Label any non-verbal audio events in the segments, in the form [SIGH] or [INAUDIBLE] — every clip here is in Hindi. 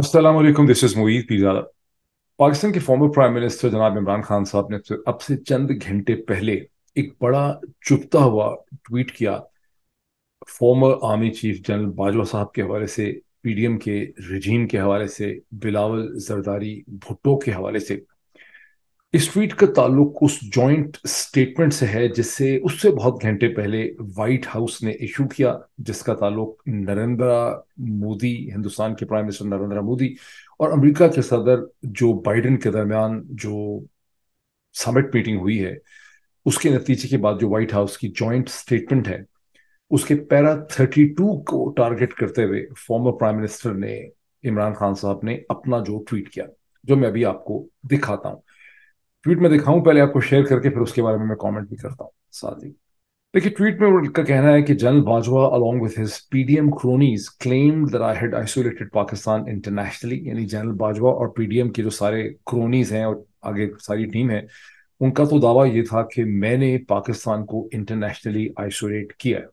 असलम दिस इज़ मोईद पीजादा पाकिस्तान के फॉर्मर प्राइम मिनिस्टर जनाब इमरान खान साहब ने अब से चंद घंटे पहले एक बड़ा चुपता हुआ ट्वीट किया former army chief general Bajwa साहब के हवाले से पी पीडीएम के रजीम के हवाले से बिलावल जरदारी भुट्टो के हवाले से इस ट्वीट का ताल्लुक उस जॉइंट स्टेटमेंट से है जिससे उससे बहुत घंटे पहले व्हाइट हाउस ने इशू किया जिसका ताल्लुक नरेंद्र मोदी हिंदुस्तान के प्राइम मिनिस्टर नरेंद्र मोदी और अमेरिका के सदर जो बाइडेन के दरमियान जो समिट मीटिंग हुई है उसके नतीजे के बाद जो व्हाइट हाउस की जॉइंट स्टेटमेंट है उसके पैरा 32 को टारगेट करते हुए फॉर्मर प्राइम मिनिस्टर ने इमरान खान साहब ने अपना जो ट्वीट किया जो मैं अभी आपको दिखाता हूं ट्वीट में दिखाऊं पहले आपको शेयर करके फिर उसके बारे में मैं कमेंट भी करता हूँ साथ ही देखिए ट्वीट में उनका कहना है कि general Bajwa along with his PDM cronies claim that I had isolated Pakistan internationally यानी जनरल बाजवा और पीडीएम के जो सारे क्रोनीज हैं और आगे सारी टीम है उनका तो दावा यह था कि मैंने पाकिस्तान को इंटरनेशनली आइसोलेट किया है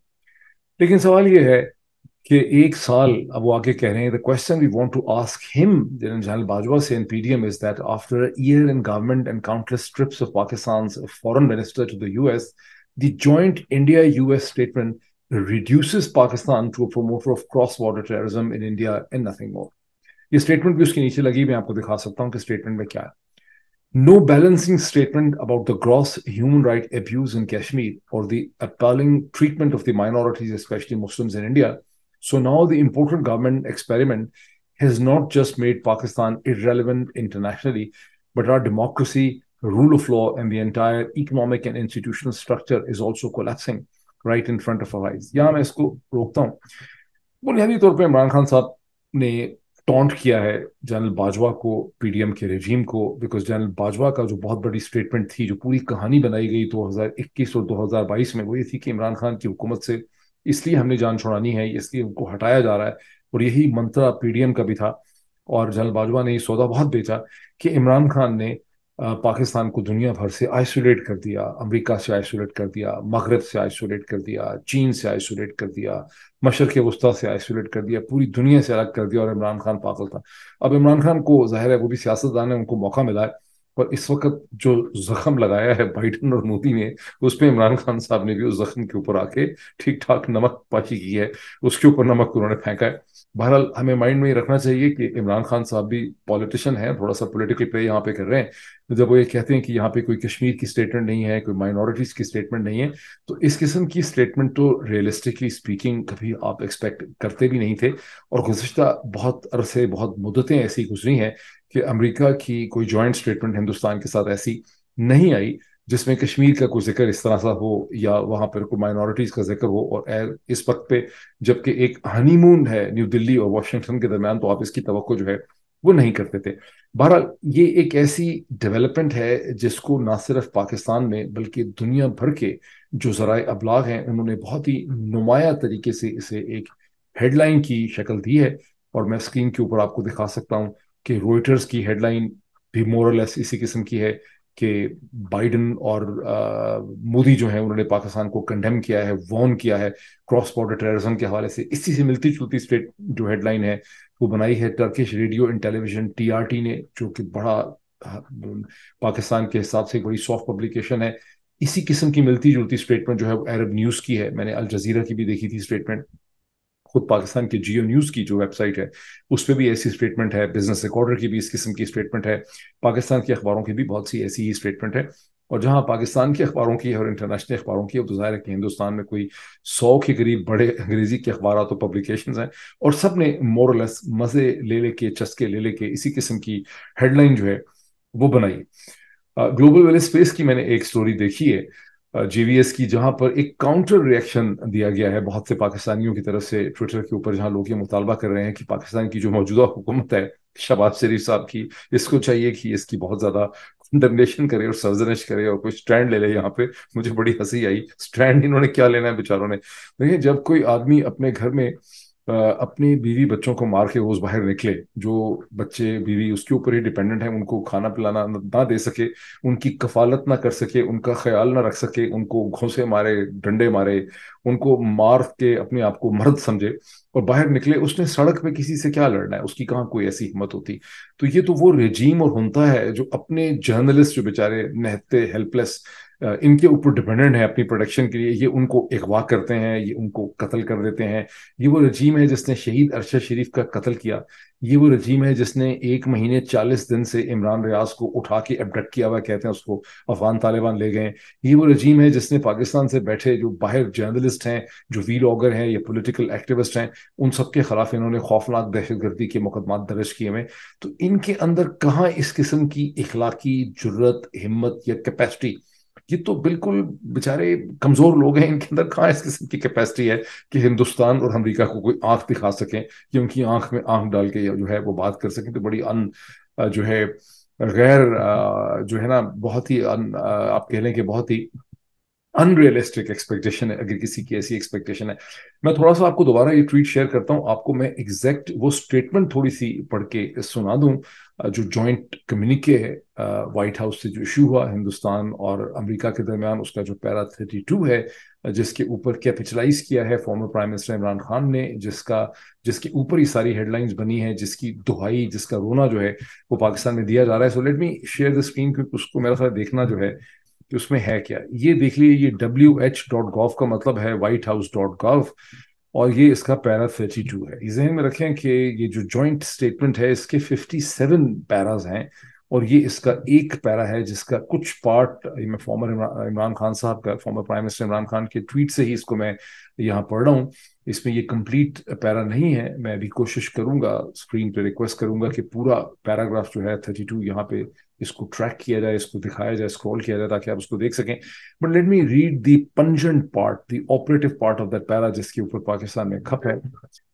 लेकिन सवाल यह है कि एक साल अब वो आके कह रहे हैं the question we want to ask him general general Bajwa से इन PDM is that after year in government and countless trips of Pakistan's foreign minister to the US the joint India US statement reduce Pakistan to a promoter of cross border terrorism in India and nothing more ये स्टेटमेंट भी उसके नीचे लगी मैं आपको दिखा सकता हूँ कि स्टेटमेंट में क्या है no balancing statement about the gross human right abuse in Kashmir और the appalling treatment of the minorities specially Muslims in India So now the important government experiment has not just made Pakistan irrelevant internationally, but our democracy, rule of law, and the entire economic and institutional structure is also collapsing right in front of our eyes. Yeah, मैं इसको रोकता हूँ बुनियादी तौर पर इमरान खान साहब ने टॉन्ट किया है जनरल बाजवा को पीडीएम के रेजीम को बिकॉज जनरल बाजवा का जो बहुत बड़ी स्टेटमेंट थी जो पूरी कहानी बनाई गई 2021 और 2022 में वो ये थी कि इमरान खान की हुकूमत से इसलिए हमने जान छुड़ानी है इसलिए उनको हटाया जा रहा है और यही मंत्रा पीडीएम का भी था और जनरल बाजवा ने ये सौदा बहुत बेचा कि इमरान खान ने पाकिस्तान को दुनिया भर से आइसोलेट कर दिया अमेरिका से आइसोलेट कर दिया मगरब से आइसोलेट कर दिया चीन से आइसोलेट कर दिया मशरक़ वस्ता से आइसोलेट कर दिया पूरी दुनिया से अलग कर दिया और इमरान खान पागल था अब इमरान खान को जाहिर है वो भी सियासतदान है उनको मौका मिला है और इस वक्त जो जख्म लगाया है बाइडन और मोदी ने उसमें इमरान खान साहब ने भी उस जख्म के ऊपर आके ठीक ठाक नमक पाची की है उसके ऊपर नमक उन्होंने फेंका है बहरहाल हमें माइंड में ये रखना चाहिए कि इमरान खान साहब भी पॉलिटिशियन हैं थोड़ा सा पॉलिटिकल प्ले यहाँ पे कर रहे हैं तो जब वो ये कहते हैं कि यहाँ पे कोई कश्मीर की स्टेटमेंट नहीं है कोई माइनॉरिटीज की स्टेटमेंट नहीं है तो इस किस्म की स्टेटमेंट तो रियलिस्टिकली स्पीकिंग कभी आप एक्सपेक्ट करते भी नहीं थे और गुजशत बहुत अरसे बहुत मुद्दतें ऐसी गुजरी हैं कि अमरीका की कोई ज्वाइंट स्टेटमेंट हिंदुस्तान के साथ ऐसी नहीं आई जिसमें कश्मीर का कोई जिक्र इस तरह सा हो या वहाँ पर कोई माइनॉरिटीज़ का जिक्र हो और इस वक्त पे जबकि एक हनीमून है न्यू दिल्ली और वाशिंगटन के दरमियान तो आप इसकी तो जो है वो नहीं करते थे बहरहाल ये एक ऐसी डेवलपमेंट है जिसको ना सिर्फ पाकिस्तान में बल्कि दुनिया भर के जो जराए अबलाग हैं उन्होंने बहुत ही नुमाया तरीके से इसे एक हेडलाइन की शक्ल दी है और मैं स्क्रीन के ऊपर आपको दिखा सकता हूँ कि रोइटर्स की हेडलाइन भी मोरलेस इसी किस्म की है कि बाइडन और मोदी जो है उन्होंने पाकिस्तान को कंडेम किया है वॉर्न किया है क्रॉस बॉर्डर टेररिज्म के हवाले से इसी से मिलती जुलती स्टेट जो हेडलाइन है वो बनाई है Turkish radio and television TRT ने जो कि बड़ा पाकिस्तान के हिसाब से बड़ी सॉफ्ट पब्लिकेशन है इसी किस्म की मिलती जुलती स्टेटमेंट जो है अरब न्यूज़ की है मैंने अल जजीरा की भी देखी थी स्टेटमेंट खुद पाकिस्तान के जियो न्यूज़ की जो वेबसाइट है उस पर भी ऐसी स्टेटमेंट है बिजनेस रिकॉर्डर की भी इस किस्म की स्टेटमेंट है पाकिस्तान के अखबारों की भी बहुत सी ऐसी ही स्टेटमेंट है और जहाँ पाकिस्तान के अखबारों की और इंटरनेशनल अखबारों की अब तो ज़ाहिर है कि हिंदुस्तान में कोई सौ के करीब बड़े अंग्रेज़ी के अखबार और पब्लिकेशन हैं और सब ने मोरलेस मज़े ले लेके चस्के ले लेके इसी किस्म की हेडलाइन जो है वो बनाई ग्लोबल वेल स्पेस की मैंने एक स्टोरी देखी है जेवीएस की जहां पर एक काउंटर रिएक्शन दिया गया है बहुत से पाकिस्तानियों की तरफ से ट्विटर के ऊपर जहां लोग ये मुतालबा कर रहे हैं कि पाकिस्तान की जो मौजूदा हुकूमत है शबाज शरीफ साहब की इसको चाहिए कि इसकी बहुत ज्यादा कंडमनेशन करे और सर्जनिश करे और कोई स्टैंड ले ले यहाँ पे मुझे बड़ी हंसी आई स्टैंड इन्होंने क्या लेना है बेचारों ने देखिए जब कोई आदमी अपने घर में अपनी बीवी बच्चों को मार के रोज बाहर निकले जो बच्चे बीवी उसके ऊपर ही डिपेंडेंट है उनको खाना पिलाना ना दे सके उनकी कफालत ना कर सके उनका ख्याल ना रख सके उनको घोंसे मारे डंडे मारे उनको मार के अपने आप को मर्द समझे और बाहर निकले उसने सड़क पे किसी से क्या लड़ना है उसकी कहाँ कोई ऐसी हिम्मत होती तो ये तो वो रेजीम और हुनता है जो अपने जर्नलिस्ट जो बेचारे नहते हेल्पलेस इनके ऊपर डिपेंडेंट है अपनी प्रोडक्शन के लिए ये उनको अगवा करते हैं ये उनको कत्ल कर देते हैं ये वो रजीम है जिसने शहीद अरशद शरीफ का कत्ल किया ये वो रजीम है जिसने एक महीने चालीस दिन से इमरान रियाज को उठा के एबडक्ट किया हुआ कहते हैं उसको अफगान तालिबान ले गए ये वो रजीम है जिसने पाकिस्तान से बैठे जो बाहर जर्नलिस्ट हैं जो वीलॉगर हैं या पोलिटिकल एक्टिविस्ट हैं उन सबके खिलाफ इन्होंने खौफनाक दहशतगर्दी के मुकदमा दर्ज किए हुए तो इनके अंदर कहाँ इस किस्म की इखलाकी जरूरत हिम्मत या कैपेसिटी ये तो बिल्कुल बेचारे कमजोर लोग हैं इनके अंदर कहाँ इस किस्म की कैपेसिटी है कि हिंदुस्तान और अमरीका को कोई आंख दिखा सकें कि उनकी आंख में आंख डाल के जो है वो बात कर सकें तो बड़ी अन जो है गैर जो है ना बहुत ही अन आप कह लें कि बहुत ही अनरियलिस्टिक एक्सपेक्टेशन है अगर किसी की ऐसी एक्सपेक्टेशन है मैं थोड़ा सा आपको दोबारा ये ट्वीट शेयर करता हूँ आपको मैं एग्जैक्ट वो स्टेटमेंट थोड़ी सी पढ़ के सुना दूँ जो जॉइंट कम्युनिके है वाइट हाउस से जो इशू हुआ हिंदुस्तान और अमेरिका के दरमियान उसका जो पैरा थर्टी टू है जिसके ऊपर कैपिटलाइज किया है former prime minister Imran Khan ने जिसका जिसके ऊपर ही सारी हेडलाइंस बनी है जिसकी दुहाई जिसका रोना जो है वो पाकिस्तान में दिया जा रहा है so let me share the screen क्योंकि उसको मेरा साथ देखना जो है कि उसमें है क्या ये देख लिए ये डब्ल्यू एच डॉट गॉव का मतलब है वाइट हाउस डॉट गॉव और ये इसका पैरा थर्टी टू है जहन में रखें कि ये जो जॉइंट स्टेटमेंट है इसके फिफ्टी सेवन पैराज हैं और ये इसका एक पैरा है जिसका कुछ पार्ट मैं फॉर्मर इमरान खान साहब का former prime minister Imran Khan के ट्वीट से ही इसको मैं यहाँ पढ़ रहा हूँ इसमें ये कंप्लीट पैरा नहीं है मैं अभी कोशिश करूंगा स्क्रीन पे रिक्वेस्ट करूंगा कि पूरा पैराग्राफ जो है थर्टी टू यहाँ पे इसको ट्रैक किया जाए इसको दिखाया जाए स्क्रॉल किया जाए ताकि आप उसको देख सकें but let me read the pungent part the operative part of that para जिसके ऊपर पाकिस्तान में खप है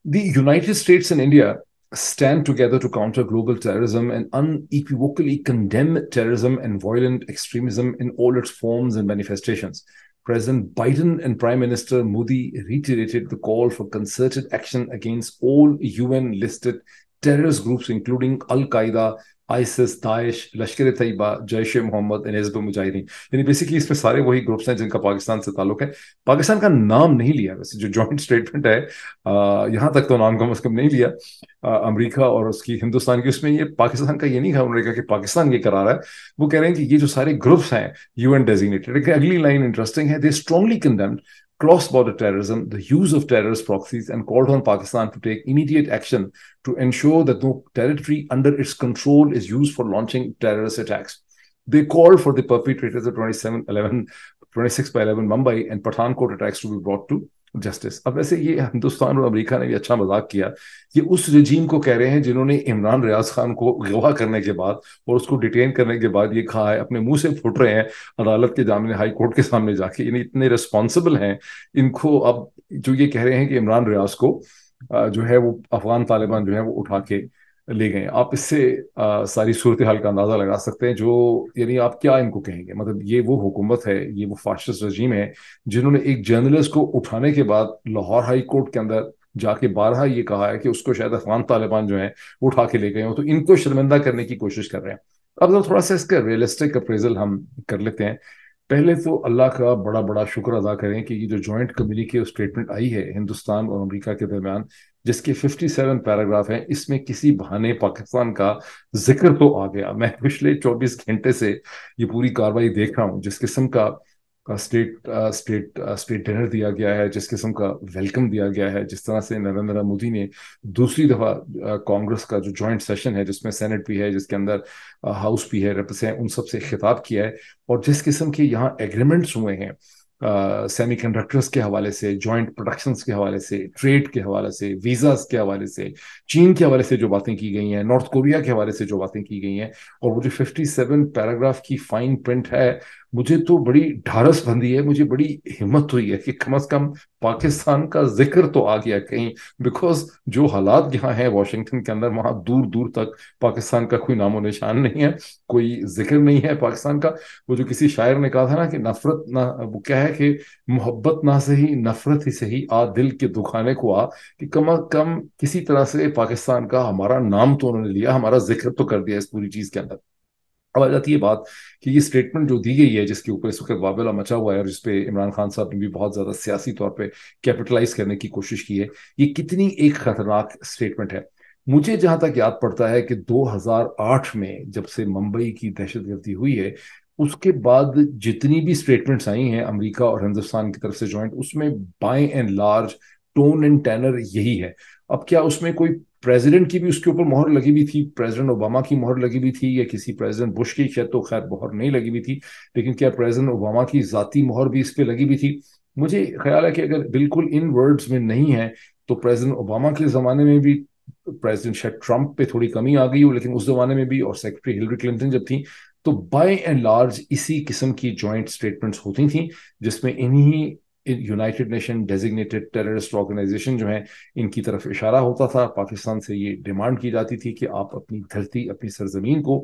the United States and India stand together to counter global terrorism and unequivocally condemn terrorism and violent extremism in all its forms and manifestations. President Biden and Prime Minister Modi reiterated the call for concerted action against all UN listed terrorist groups, including Al Qaeda, ISIS Daesh Lashkar Taiba Jaish Mohammad नजब Mujahideen यानी बेसिकली इसमें सारे वही ग्रुप्स हैं जिनका पाकिस्तान से ताल्लुक है पाकिस्तान का नाम नहीं लिया वैसे जो जॉइंट स्टेटमेंट [LAUGHS] है यहाँ तक तो नाम कम अज कम नहीं लिया अमरीका और उसकी हिंदुस्तान की उसमें ये पाकिस्तान का ये नहीं कहा उन्होंने कहा कि पाकिस्तान ये करा रहा है वो कह रहे हैं कि ये जो सारे ग्रुप्स हैं यू एन डेजिग्नेटेड अगली लाइन इंटरेस्टिंग है they strongly condemned cross border terrorism, the use of terrorist proxies, and called on Pakistan to take immediate action to ensure that no territory under its control is used for launching terrorist attacks. They called for the perpetrators of 27 11, 26 by 11 Mumbai and Pathankot attacks to be brought to justice अब वैसे ये हिंदुस्तान और अमेरिका ने भी अच्छा मजाक किया ये उस रजीम को कह रहे हैं जिन्होंने इमरान रियाज खान को गवाह करने के बाद और उसको डिटेन करने के बाद ये कहा है अपने मुंह से फुट रहे हैं अदालत के जामिन हाई कोर्ट के सामने जाके इन इतने रिस्पॉन्सिबल हैं इनको अब जो ये कह रहे हैं कि इमरान रियाज को जो है वो अफगान तालिबान जो है वो उठा के ले गए आप इससे सारी सूरत हाल का अंदाज़ा लगा सकते हैं जो यानी आप क्या इनको कहेंगे मतलब ये वो हुकूमत है ये वो फास्ट रजीम है जिन्होंने एक जर्नलिस्ट को उठाने के बाद लाहौर हाई कोर्ट के अंदर जाके बारहा ये कहा है कि उसको शायद अफगान तालिबान जो है वो उठा के ले गए हो तो इनको शर्मिंदा करने की कोशिश कर रहे हैं अब जब थोड़ा सा इसका रियलिस्टिक अप्रेजल हम कर लेते हैं पहले तो अल्लाह का बड़ा बड़ा शुक्र अदा करें कि ये जो जॉइंट कम्युनिके स्टेटमेंट आई है हिंदुस्तान और अमेरिका के दरमियान जिसके 57 पैराग्राफ हैं इसमें किसी बहाने पाकिस्तान का जिक्र तो आ गया मैं पिछले 24 घंटे से ये पूरी कार्रवाई देख रहा हूँ जिस किस्म का स्टेट स्टेट स्टेट डिनर दिया गया है जिस किस्म का वेलकम दिया गया है जिस तरह से नरेंद्र मोदी ने दूसरी दफा कांग्रेस का जो जॉइंट सेशन है जिसमें सेनेट भी है जिसके अंदर हाउस भी है रेप्स उन उन सबसे खिताब किया है और जिस किस्म के यहाँ एग्रीमेंट्स हुए हैं सेमीकंडक्टर्स के हवाले से जॉइंट प्रोडक्शंस के हवाले से ट्रेड के हवाले से वीज़ास के हवाले से चीन के हवाले से जो बातें की गई हैं नॉर्थ कोरिया के हवाले से जो बातें की गई हैं और वो जो फिफ्टी सेवन पैराग्राफ की फाइन प्रिंट है मुझे तो बड़ी ढारस बंधी है मुझे बड़ी हिम्मत हुई है कि कम अज कम पाकिस्तान का जिक्र तो आ गया कहीं बिकॉज जो हालात यहाँ है वाशिंगटन के अंदर वहां दूर दूर तक पाकिस्तान का कोई नामो निशान नहीं है कोई जिक्र नहीं है पाकिस्तान का वो जो किसी शायर ने कहा था ना कि नफरत ना वो क्या है कि मोहब्बत ना सही नफरत ही सही आ दिल के दुखाने को आ कि कम अज कम किसी तरह से पाकिस्तान का हमारा नाम तो उन्होंने लिया हमारा जिक्र तो कर दिया इस पूरी चीज के अंदर अब आ जाती है बात कि ये स्टेटमेंट जो दी गई है जिसके ऊपर इस वक्त वाबेला मचा हुआ है और जिसपे इमरान खान साहब ने भी बहुत ज्यादा सियासी तौर पर कैपिटलाइज करने की कोशिश की है ये कितनी एक खतरनाक स्टेटमेंट है मुझे जहां तक याद पड़ता है कि 2008 में जब से मुंबई की दहशतगर्दी हुई है उसके बाद जितनी भी स्टेटमेंट्स आई हैं अमेरिका और हिंदुस्तान की तरफ से ज्वाइंट उसमें by and large tone and tenor यही है अब क्या उसमें कोई प्रेसिडेंट की भी उसके ऊपर मोहर लगी हुई थी प्रेसिडेंट ओबामा की मोहर लगी हुई थी या किसी प्रेसिडेंट बुश की शायद तो खैर मोहर नहीं लगी हुई थी लेकिन क्या प्रेसिडेंट ओबामा की जाति मोहर भी इस पर लगी हुई थी मुझे ख्याल है कि अगर बिल्कुल इन वर्ड्स में नहीं है तो प्रेसिडेंट ओबामा के ज़माने में भी प्रेसिडेंट शायद ट्रंप पे थोड़ी कमी आ गई हो लेकिन उस जमाने में भी और सेक्रेटरी हिलरी क्लिंटन जब थी तो बाय एंड लार्ज इसी किस्म की जॉइंट स्टेटमेंट्स होती थी जिसमें इन्हीं United Nation designated terrorist organization जो है इनकी तरफ इशारा होता था पाकिस्तान से ये डिमांड की जाती थी कि आप अपनी धरती अपनी सरजमीन को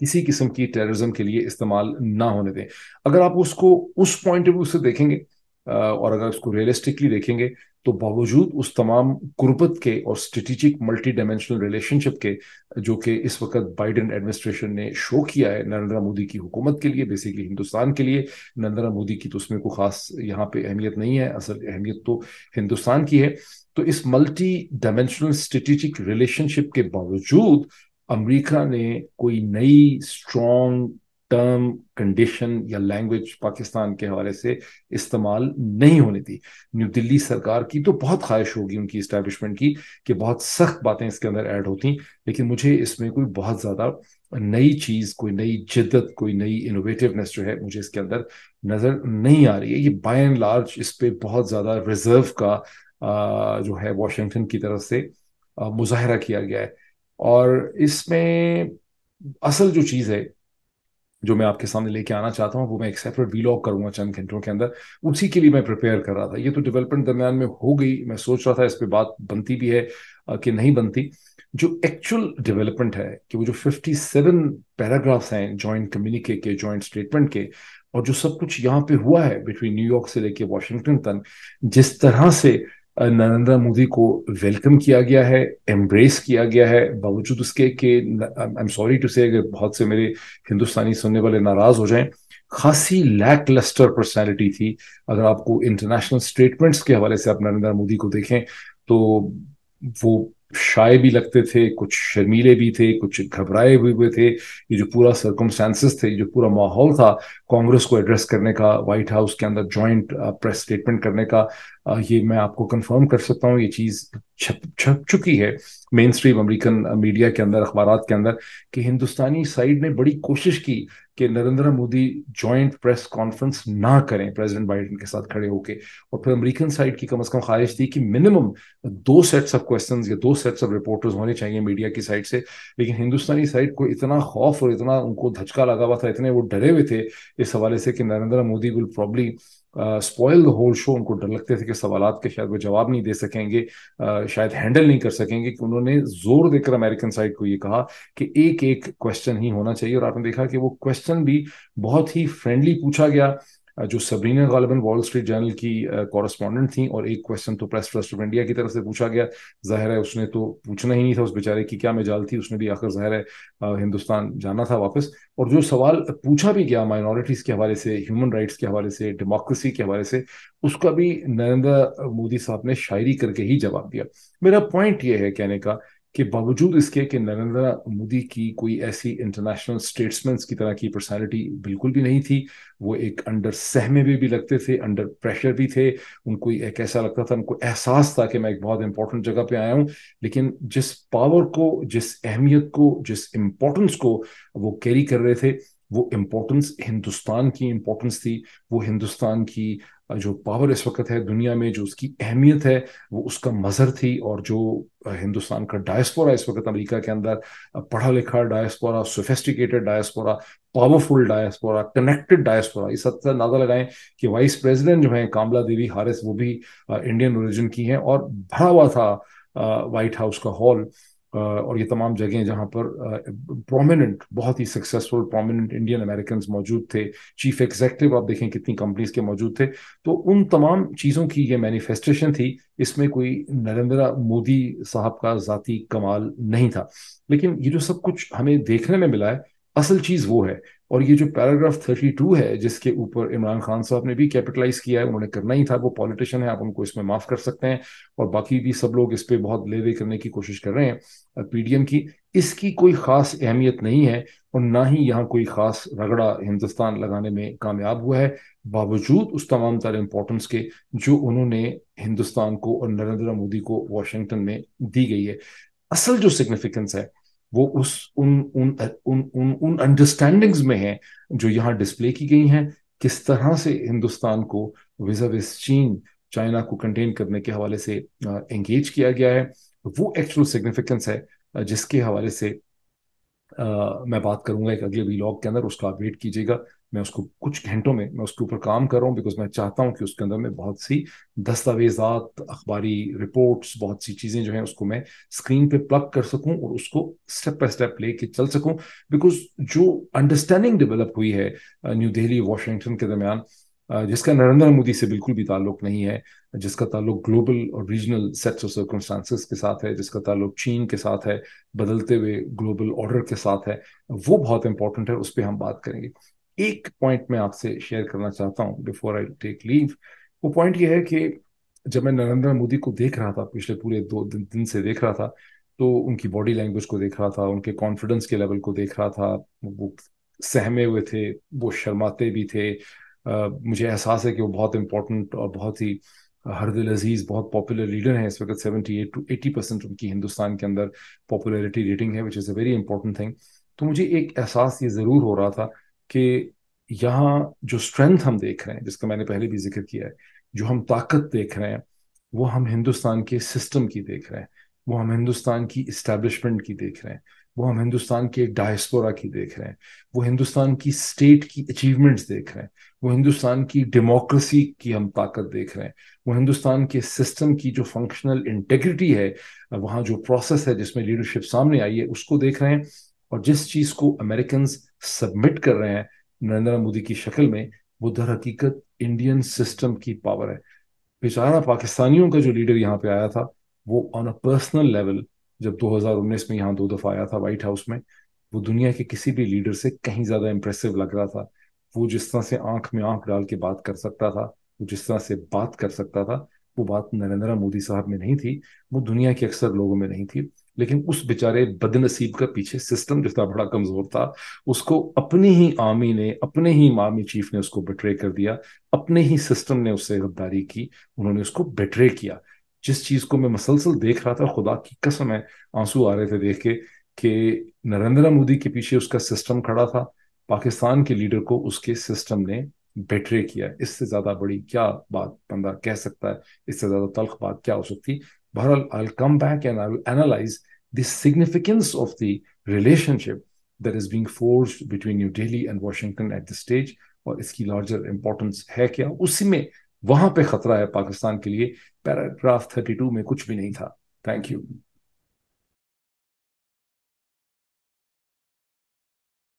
किसी किस्म की टेररिज्म के लिए इस्तेमाल ना होने दें अगर आप उसको उस पॉइंट ऑफ व्यू से देखेंगे और अगर उसको रियलिस्टिकली देखेंगे तो बावजूद उस तमाम गुरबत के और स्ट्रेटिजिक मल्टी डायमेंशनल रिलेशनशिप के जो कि इस वक्त बाइडन एडमिनिस्ट्रेशन ने शो किया है नरेंद्र मोदी की हुकूमत के लिए बेसिकली हिंदुस्तान के लिए नरेंद्र मोदी की तो उसमें कोई खास यहाँ पे अहमियत नहीं है असल अहमियत तो हिंदुस्तान की है तो इस मल्टी डायमेंशनल स्ट्रेटिजिक रिलेशनशिप के बावजूद अमरीका ने कोई नई स्ट्रॉन्ग टर्म कंडीशन या लैंग्वेज पाकिस्तान के हवाले से इस्तेमाल नहीं होनी थी न्यू दिल्ली सरकार की तो बहुत ख्वाहिश होगी उनकी इस्टेब्लिशमेंट की कि बहुत सख्त बातें इसके अंदर ऐड होती लेकिन मुझे इसमें कोई बहुत ज़्यादा नई चीज़ कोई नई जिद्दत कोई नई इनोवेटिवनेस जो है मुझे इसके अंदर नज़र नहीं आ रही है ये बाय एंड लार्ज इस पर बहुत ज़्यादा रिजर्व का आ, जो है वाशिंगटन की तरफ से मुजाहरा किया गया है और इसमें असल जो चीज़ है जो मैं आपके सामने लेके आना चाहता हूँ वो मैं एक सेपरेट वीलॉग करूंगा चंद घंटों के अंदर उसी के लिए मैं प्रिपेयर कर रहा था ये तो डेवलपमेंट दरमियान में हो गई मैं सोच रहा था इस पर बात बनती भी है कि नहीं बनती जो एक्चुअल डेवलपमेंट है कि वो जो 57 पैराग्राफ्स हैं जॉइंट कम्युनिके के जॉइंट स्टेटमेंट के और जो सब कुछ यहाँ पे हुआ है बिटवीन न्यूयॉर्क से लेके वाशिंगटन तक जिस तरह से नरेंद्र मोदी को वेलकम किया गया है एम्ब्रेस किया गया है बावजूद उसके कि आई एम सॉरी टू से बहुत से मेरे हिंदुस्तानी सुनने वाले नाराज हो जाएं खासी लैक लस्टर पर्सनैलिटी थी अगर आपको इंटरनेशनल स्टेटमेंट्स के हवाले से आप नरेंद्र मोदी को देखें तो वो शाये भी लगते थे कुछ शर्मीले भी थे कुछ घबराए हुए हुए थे ये जो पूरा सर्कमस्टांसिस थे ये जो पूरा माहौल था कांग्रेस को एड्रेस करने का व्हाइट हाउस के अंदर ज्वाइंट प्रेस स्टेटमेंट करने का uh, ये मैं आपको कंफर्म कर सकता हूँ ये चीज़ छप छप चुकी है मेन स्ट्रीम अमरीकन मीडिया के अंदर अखबार के अंदर कि हिंदुस्तानी साइड ने बड़ी कोशिश की कि Narendra Modi joint press conference ना करें प्रेसिडेंट बाइडेन के साथ खड़े होके और फिर अमरीकन साइड की कम अज कम ख्वाहिश थी कि मिनिमम दो सेट्स ऑफ क्वेश्चन या दो सेट्स ऑफ रिपोर्टर्स होने चाहिए मीडिया की साइड से लेकिन हिंदुस्तानी साइड को इतना खौफ और इतना उनको धचका लगा हुआ था इतने वो डरे हुए थे इस हवाले से कि Narendra Modi will probably spoil the whole show उनको डर लगते थे कि सवाल के शायद वो जवाब नहीं दे सकेंगे uh, शायद हैंडल नहीं कर सकेंगे कि उन्होंने जोर देकर अमेरिकन साइड को ये कहा कि एक एक क्वेश्चन ही होना चाहिए और आपने देखा कि वो क्वेश्चन भी बहुत ही फ्रेंडली पूछा गया जो सबरीना गालबन वॉल स्ट्रीट जर्नल की कॉरस्पॉन्डेंट थी और एक क्वेश्चन तो प्रेस ट्रस्ट ऑफ इंडिया की तरफ से पूछा गया जाहिर है उसने तो पूछना ही नहीं था उस बेचारे की क्या मेजाल थी उसने भी आखिर जाहिर है हिंदुस्तान जाना था वापस और जो सवाल पूछा भी गया माइनॉरिटीज़ के हवाले से ह्यूमन राइट्स के हवाले से डेमोक्रेसी के हवाले से उसका भी नरेंद्र मोदी साहब ने शायरी करके ही जवाब दिया मेरा पॉइंट ये है कहने का के बावजूद इसके कि नरेंद्र मोदी की कोई ऐसी इंटरनेशनल स्टेट्समैन की तरह की पर्सनैलिटी बिल्कुल भी नहीं थी वो एक अंडर सहमे भी, भी लगते थे अंडर प्रेशर भी थे उनको एक ऐसा लगता था उनको एहसास था कि मैं एक बहुत इंपॉर्टेंट जगह पे आया हूँ लेकिन जिस पावर को जिस अहमियत को जिस इम्पोर्टेंस को वो कैरी कर रहे थे वो इम्पोर्टेंस हिंदुस्तान की इम्पोर्टेंस थी वो हिंदुस्तान की जो पावर इस वक्त है दुनिया में जो उसकी अहमियत है वो उसका मज़र थी और जो हिंदुस्तान का डायस्पोरा इस वक्त अमेरिका के अंदर पढ़ा लिखा diaspora sophisticated diaspora powerful diaspora connected diaspora इस हद तक अंदाजा लगाएं कि वाइस प्रेसिडेंट जो हैं कामला देवी हारिस वो भी इंडियन ओरिजिन की हैं और भरा हुआ था वाइट हाउस का हॉल और ये तमाम जगह जहाँ पर प्रोमिनेंट बहुत ही सक्सेसफुल प्रोमिनेंट इंडियन अमेरिकन मौजूद थे चीफ एग्जेक्टिव आप देखें कितनी कंपनीज के मौजूद थे तो उन तमाम चीज़ों की ये मैनिफेस्टेशन थी इसमें कोई नरेंद्र मोदी साहब का ज़ाती कमाल नहीं था लेकिन ये जो सब कुछ हमें देखने में मिला है असल चीज़ वो है और ये जो पैराग्राफ 32 है जिसके ऊपर इमरान खान साहब ने भी कैपिटलाइज किया है उन्होंने करना ही था वो पॉलिटिशियन है आप उनको इसमें माफ कर सकते हैं और बाकी भी सब लोग इस पर बहुत लेवे करने की कोशिश कर रहे हैं पीडीएम की इसकी कोई खास अहमियत नहीं है और ना ही यहाँ कोई खास रगड़ा हिंदुस्तान लगाने में कामयाब हुआ है बावजूद उस तमाम तरह इम्पोर्टेंस के जो उन्होंने हिंदुस्तान को और नरेंद्र मोदी को वाशिंगटन में दी गई है असल जो सिग्निफिकेंस है वो उस उन उन उन उन उन अंडरस्टैंडिंग्स में है जो यहाँ डिस्प्ले की गई हैं किस तरह से हिंदुस्तान को विजा विज चीन चाइना को कंटेन करने के हवाले से एंगेज किया गया है वो एक्चुअल सिग्निफिकेंस है जिसके हवाले से आ, मैं बात करूंगा एक अगले वीलॉग के अंदर उसका अपडेट कीजिएगा मैं उसको कुछ घंटों में मैं उसके ऊपर काम कर रहा हूँ बिकॉज मैं चाहता हूँ कि उसके अंदर में बहुत सी दस्तावेजात अखबारी रिपोर्ट्स बहुत सी चीज़ें जो हैं उसको मैं स्क्रीन पे प्लग कर सकूँ और उसको स्टेप बाय स्टेप लेके चल सकूँ बिकॉज जो अंडरस्टैंडिंग डेवलप हुई है न्यू दिल्ली वाशिंगटन के दरमियान जिसका नरेंद्र मोदी से बिल्कुल भी ताल्लुक नहीं है जिसका ताल्लुक ग्लोबल और रीजनल सेट्स ऑफ सर्कमस्टांसिस के साथ है जिसका ताल्लुक चीन के साथ है बदलते हुए ग्लोबल ऑर्डर के साथ है वो बहुत इंपॉर्टेंट है उस पर हम बात करेंगे एक पॉइंट मैं आपसे शेयर करना चाहता हूँ बिफोर आई टेक लीव वो पॉइंट ये है कि जब मैं नरेंद्र मोदी को देख रहा था पिछले पूरे दो दिन, दिन से देख रहा था तो उनकी बॉडी लैंग्वेज को देख रहा था उनके कॉन्फिडेंस के लेवल को देख रहा था वो सहमे हुए थे वो शर्माते भी थे आ, मुझे एहसास है कि वो बहुत इंपॉर्टेंट और बहुत ही हर अजीज बहुत पॉपुलर लीडर हैं इस वक्त seventy eight to eighty percent उनकी हिंदुस्तान के अंदर पॉपुलैरिटी रेटिंग है which is a very important thing तो मुझे एक एहसास ये ज़रूर हो रहा था कि यहाँ जो स्ट्रेंथ हम देख रहे हैं जिसका मैंने पहले भी जिक्र किया है जो हम ताकत देख रहे हैं वो हम हिंदुस्तान के सिस्टम की देख रहे हैं वो हम हिंदुस्तान की इस्टेब्लिशमेंट की देख रहे हैं वो हम हिंदुस्तान के डायस्पोरा की देख रहे हैं वो हिंदुस्तान की स्टेट की अचीवमेंट्स देख रहे हैं वो हिंदुस्तान की डेमोक्रेसी की हम ताकत देख रहे हैं वो हिंदुस्तान के सिस्टम की जो फंक्शनल इंटेग्रिटी है वहाँ जो प्रोसेस है जिसमें लीडरशिप सामने आई है उसको देख रहे हैं और जिस चीज को अमेरिकन सबमिट कर रहे हैं नरेंद्र मोदी की शक्ल में वो दर हकीकत इंडियन सिस्टम की पावर है बेचारा पाकिस्तानियों का जो लीडर यहाँ पे आया था वो ऑन अ पर्सनल लेवल जब 2019 में यहाँ दो दफा आया था व्हाइट हाउस में वो दुनिया के किसी भी लीडर से कहीं ज्यादा इम्प्रेसिव लग रहा था वो जिस तरह से आंख में आंख डाल के बात कर सकता था वो जिस तरह से बात कर सकता था वो बात नरेंद्र मोदी साहब में नहीं थी वो दुनिया के अक्सर लोगों में नहीं थी लेकिन उस बेचारे बदनसीब का पीछे सिस्टम जो था बड़ा कमजोर था उसको अपनी ही आर्मी ने अपने ही आर्मी चीफ ने उसको बेट्रे कर दिया अपने ही सिस्टम ने उससे गद्दारी की उन्होंने उसको बेट्रे किया जिस चीज को मैं मसलसल देख रहा था खुदा की कसम है आंसू आ रहे थे देख के कि नरेंद्र मोदी के पीछे उसका सिस्टम खड़ा था पाकिस्तान के लीडर को उसके सिस्टम ने बेट्रे किया इससे ज्यादा बड़ी क्या बात बंदा कह सकता है इससे ज्यादा तल्ख बात क्या हो सकती But I'll come back and I'll analyze the significance of the relationship that is being forged between New Delhi and Washington at this stage और इसकी larger importance है क्या उसी में वहां पे खतरा है पाकिस्तान के लिए पैराग्राफ 32 में कुछ भी नहीं था थैंक यू